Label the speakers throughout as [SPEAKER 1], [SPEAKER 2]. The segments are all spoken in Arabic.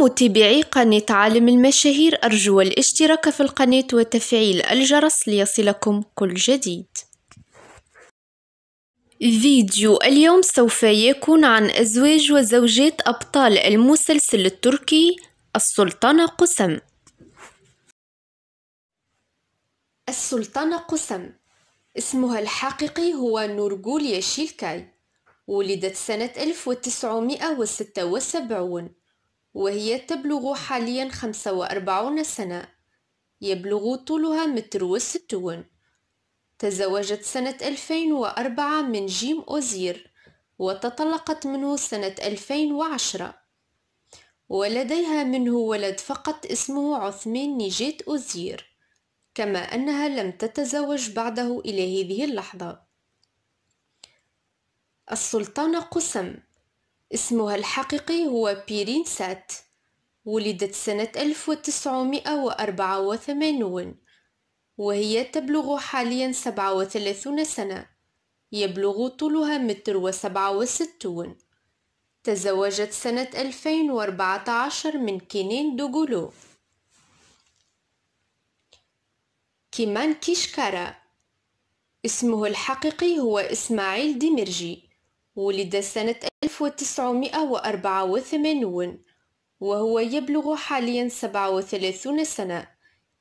[SPEAKER 1] متابعي قناة عالم المشاهير أرجو الاشتراك في القناة وتفعيل الجرس ليصلكم كل جديد فيديو اليوم سوف يكون عن أزواج وزوجات أبطال المسلسل التركي السلطانة قسم السلطانة قسم اسمها الحقيقي هو نورغول ياشيلكاي ولدت سنة 1976 وهي تبلغ حاليا خمسة وأربعون سنة يبلغ طولها متر وستون تزوجت سنة 2004 من جيم أوزير وتطلقت منه سنة 2010 ولديها منه ولد فقط اسمه عثمان نيجيت أوزير كما أنها لم تتزوج بعده إلى هذه اللحظة السلطانة قسم اسمها الحقيقي هو بيرين سات ولدت سنة 1984 وهي تبلغ حاليا 37 سنة يبلغ طولها متر وسبعة وستون تزوجت سنة 2014 من كينين دوغولو كيمان كيشكارا اسمه الحقيقي هو إسماعيل ديمرجي ولد سنة 1984 وهو يبلغ حاليا 37 سنة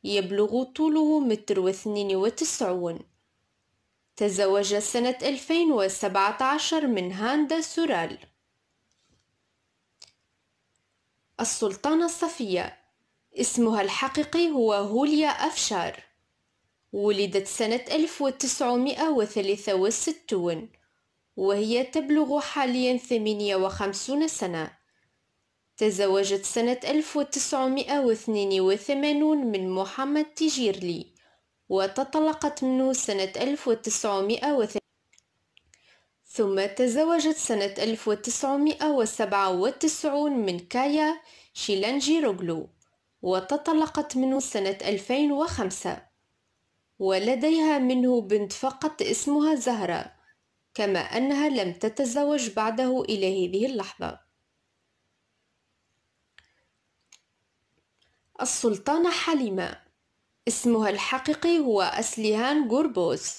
[SPEAKER 1] يبلغ طوله متر واثنين وتسعون تزوج سنة 2017 من هاندا سورال السلطانة صفية اسمها الحقيقي هو هوليا أفشار ولدت سنة 1963 وهي تبلغ حاليا 58 سنة تزوجت سنة 1982 من محمد تجيرلي وتطلقت منه سنة 1980 ثم تزوجت سنة 1997 من كايا شيلانجيروغلو وتطلقت منه سنة 2005 ولديها منه بنت فقط اسمها زهره كما أنها لم تتزوج بعده إلى هذه اللحظة السلطانة حليمة اسمها الحقيقي هو أسليهان غوربوز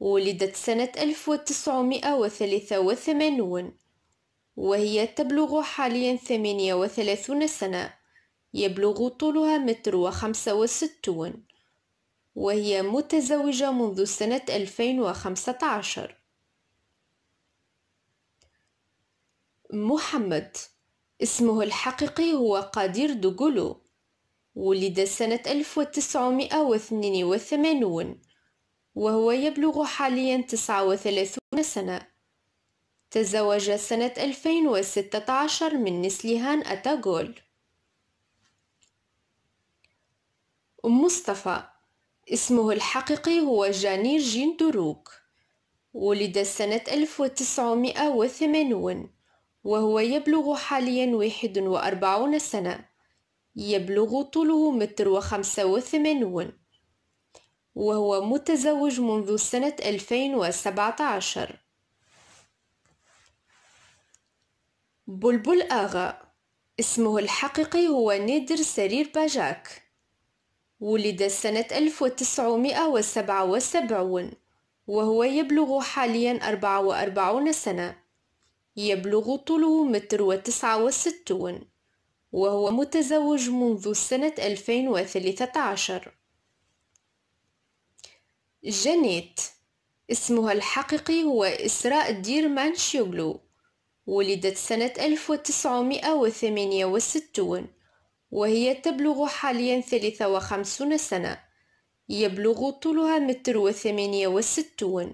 [SPEAKER 1] ولدت سنة 1983 وهي تبلغ حاليا 38 سنة يبلغ طولها متر وخمسة وستون وهي متزوجة منذ سنة 2015 محمد اسمه الحقيقي هو قادير دوغولو ولد سنة 1982 وهو يبلغ حاليا 39 سنة تزوج سنة 2016 من نسليهان أتاغول مصطفى اسمه الحقيقي هو جانير جين دروك ولد سنة 1980 وهو يبلغ حاليا واحد وأربعون سنة يبلغ طوله متر وخمسة وثمانون وهو متزوج منذ سنة 2017 بلبل آغا اسمه الحقيقي هو نادر سرير باجاك ولد سنة 1977 وهو يبلغ حاليا 44 سنة يبلغ طوله متر وتسعة وستون وهو متزوج منذ سنة 2013 جانيت اسمها الحقيقي هو إسراء دير مانشيوغلو ولدت سنة 1968 وهي تبلغ حاليا 53 سنة يبلغ طولها متر وثمانية وستون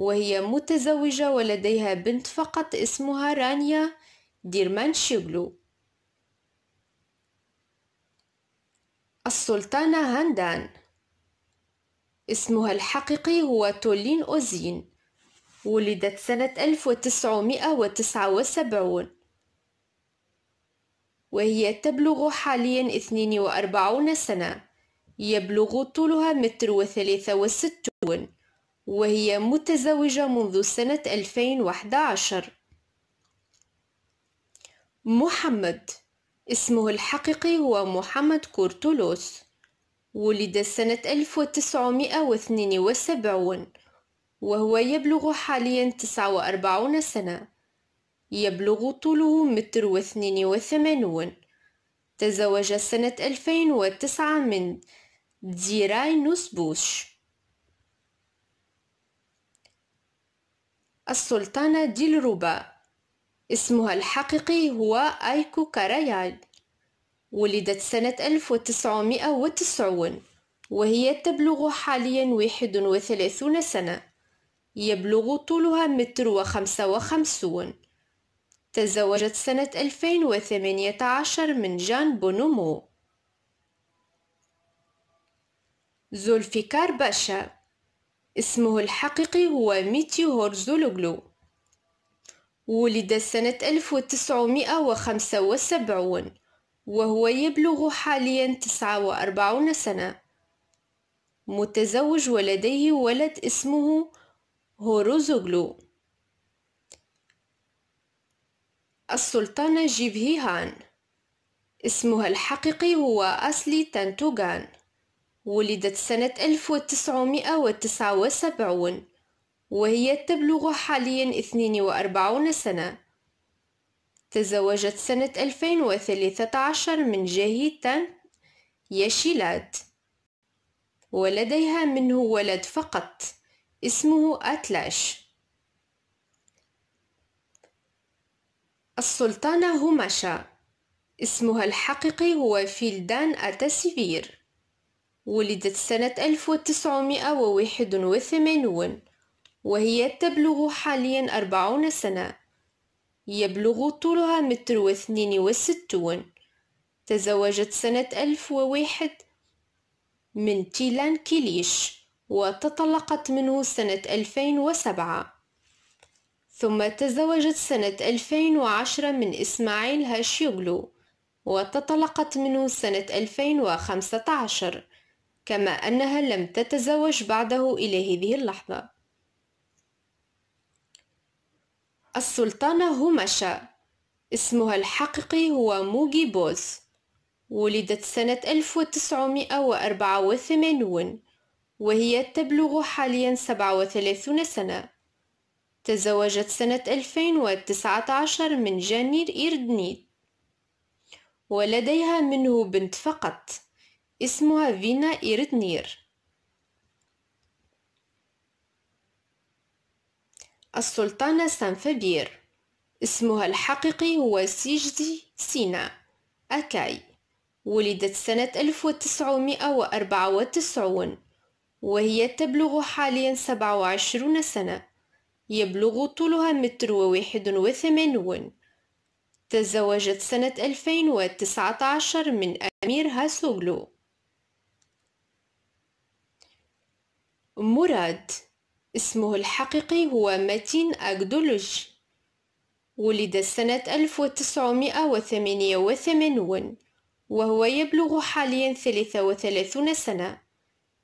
[SPEAKER 1] وهي متزوجة ولديها بنت فقط اسمها رانيا ديرمانشيغلو السلطانة هندان اسمها الحقيقي هو تولين أوزين ولدت سنة 1979 وهي تبلغ حاليا 42 سنة يبلغ طولها متر وثلاثة وستون وهي متزوجة منذ سنة 2011 محمد اسمه الحقيقي هو محمد كورتولوس ولد سنة 1972 وهو يبلغ حاليا 49 سنة يبلغ طوله متر واثنين وثمانون تزوج سنة 2009 من ديراي نوسبوش السلطانة ديلروبا اسمها الحقيقي هو أيكو كاراياد ولدت سنة 1990 وهي تبلغ حاليا 31 سنة يبلغ طولها متر وخمسة وخمسون تزوجت سنة 2018 من جان بونومو زولفيكار باشا اسمه الحقيقي هو ميتيو هورزولوغلو ولد سنة 1975 وهو يبلغ حاليا 49 سنة متزوج ولديه ولد اسمه هوروزوغلو السلطانة جيبهيهان اسمها الحقيقي هو أسلي تانتوغان ولدت سنة 1979 وهي تبلغ حاليا 42 سنة تزوجت سنة 2013 من جاهيتا ياشيلات ولديها منه ولد فقط اسمه أتلاش السلطانة هماشا اسمها الحقيقي هو فيلدان أتاسيفير ولدت سنة 1981 وهي تبلغ حاليا 40 سنة يبلغ طولها متر واثنين وستون تزوجت سنة وواحد من تيلان كيليش وتطلقت منه سنة 2007 ثم تزوجت سنة 2010 من إسماعيل هاشيغلو وتطلقت منه سنة 2015 كما أنها لم تتزوج بعده إلى هذه اللحظة السلطانة همشة اسمها الحقيقي هو موجي بوز ولدت سنة 1984 وهي تبلغ حاليا 37 سنة تزوجت سنة 2019 من جانير إيردنيت ولديها منه بنت فقط اسمها فينا إيرتنير السلطانة سانفابير اسمها الحقيقي هو سيجدي سينا أكاي ولدت سنة 1994 وهي تبلغ حاليا 27 سنة يبلغ طولها متر وواحد وثمانون تزوجت سنة 2019 من أمير هاسوغلو مراد اسمه الحقيقي هو متين أكدولوج ولد سنة 1988 وهو يبلغ حاليا 33 سنة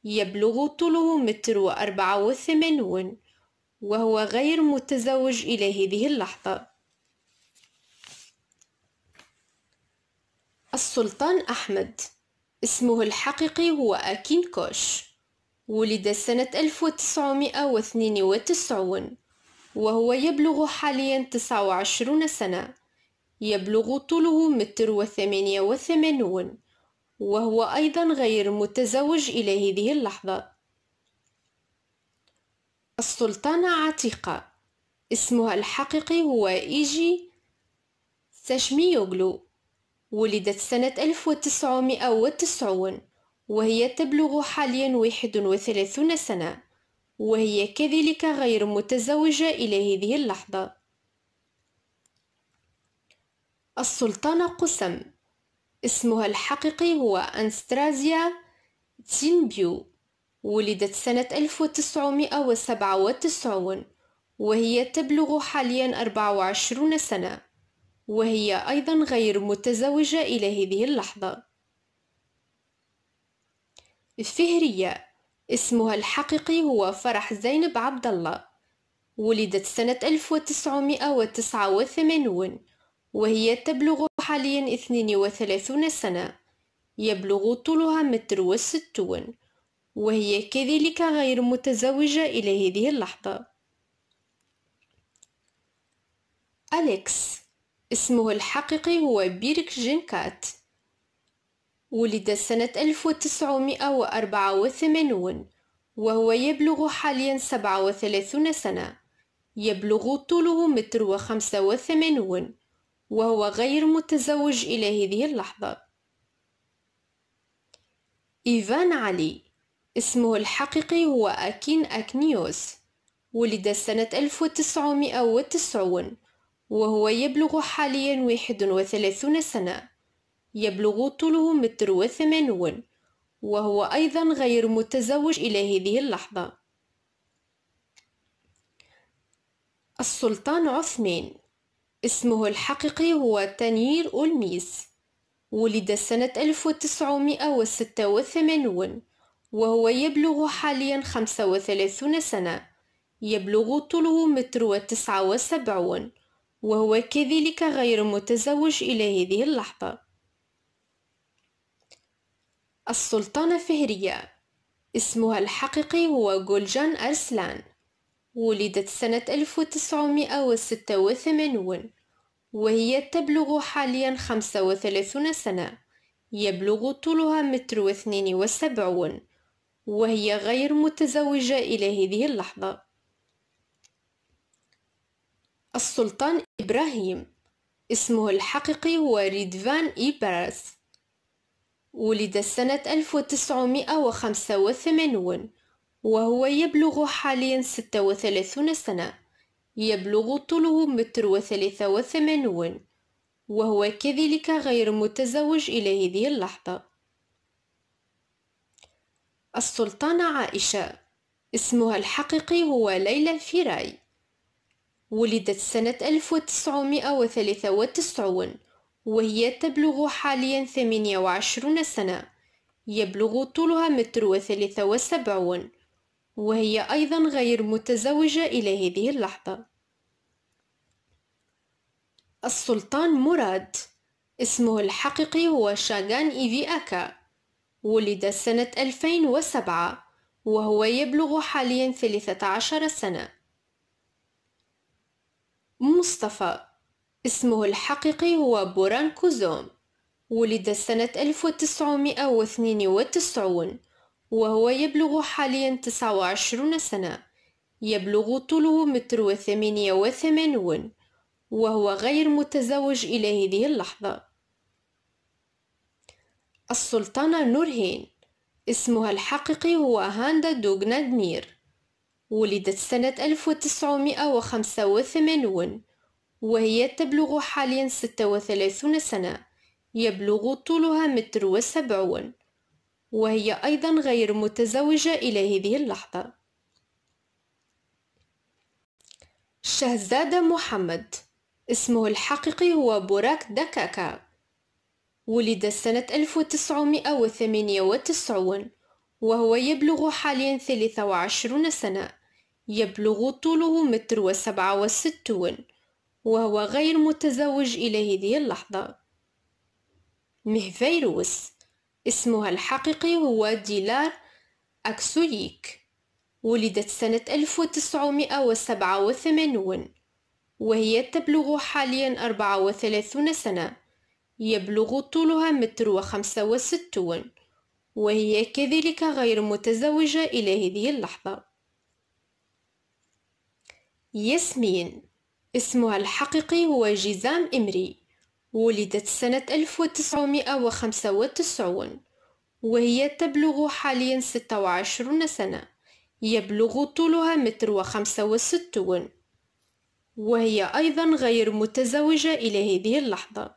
[SPEAKER 1] يبلغ طوله متر وأربعة وثمانون وهو غير متزوج إلى هذه اللحظة السلطان أحمد اسمه الحقيقي هو أكين كوش ولد سنة 1992 وهو يبلغ حاليا 29 سنة يبلغ طوله متر وثمانية وثمانون وهو أيضا غير متزوج إلى هذه اللحظة السلطانة عتيقة اسمها الحقيقي هو إيجي ساشميوغلو ولدت سنة 1990 وهي تبلغ حاليا 31 سنة وهي كذلك غير متزوجة إلى هذه اللحظة السلطانة قسم اسمها الحقيقي هو أنسترازيا تينبيو ولدت سنة 1997 وهي تبلغ حاليا 24 سنة وهي أيضا غير متزوجة إلى هذه اللحظة فهرية اسمها الحقيقي هو فرح زينب عبد الله ولدت سنة 1989 وهي تبلغ حاليا 32 سنة يبلغ طولها متر وستون وهي كذلك غير متزوجة إلى هذه اللحظة أليكس اسمه الحقيقي هو بيرك جينكات ولد سنة 1984 وهو يبلغ حاليا 37 سنة يبلغ طوله متر وخمسة وثمانون وهو غير متزوج إلى هذه اللحظة إيفان علي اسمه الحقيقي هو أكين أكنيوس ولد سنة 1990 وهو يبلغ حاليا 31 سنة يبلغ طوله متر وثمانون وهو أيضا غير متزوج إلى هذه اللحظة السلطان عثمان اسمه الحقيقي هو تانير أولميس ولد سنة 1986 وهو يبلغ حاليا 35 سنة يبلغ طوله متر وتسعة وسبعون وهو كذلك غير متزوج إلى هذه اللحظة السلطانة فهرية اسمها الحقيقي هو جولجان أرسلان ولدت سنة 1986 وهي تبلغ حاليا 35 سنة يبلغ طولها متر واثنين وسبعون وهي غير متزوجة إلى هذه اللحظة السلطان إبراهيم اسمه الحقيقي هو ريدفان إبراس ولد سنة 1985 وهو يبلغ حاليا 36 سنة يبلغ طوله متر وثلاثة وثمانون وهو كذلك غير متزوج إلى هذه اللحظة السلطانة عائشة اسمها الحقيقي هو ليلى الفراي ولدت سنة 1993 وهي تبلغ حاليا 28 سنة يبلغ طولها متر وثلاثة وسبعون وهي أيضا غير متزوجة إلى هذه اللحظة السلطان مراد اسمه الحقيقي هو شاغان إيفي أكا ولد سنة 2007 وهو يبلغ حاليا 13 سنة مصطفى اسمه الحقيقي هو بوران كوزوم ولد سنة 1992 وهو يبلغ حاليا 29 سنة يبلغ طوله متر وثمانية وثمانون وهو غير متزوج إلى هذه اللحظة السلطانة نورهين اسمها الحقيقي هو هاندا دوغنادمير ولدت سنة 1985 وهي تبلغ حاليا ستة وثلاثون سنة يبلغ طولها متر وسبعون وهي أيضا غير متزوجة إلى هذه اللحظة شهزادة محمد اسمه الحقيقي هو بوراك دكاكا ولد سنة 1998 وهو يبلغ حاليا 23 سنة يبلغ طوله متر وسبعة وستون وهو غير متزوج إلى هذه اللحظة مهفيروس اسمها الحقيقي هو ديلار أكسوليك ولدت سنة 1987 وهي تبلغ حاليا 34 سنة يبلغ طولها متر وخمسة وستون وهي كذلك غير متزوجة إلى هذه اللحظة ياسمين اسمها الحقيقي هو جزام إمري ولدت سنة 1995 وهي تبلغ حاليا 26 سنة يبلغ طولها متر وخمسة وستون وهي أيضا غير متزوجة إلى هذه اللحظة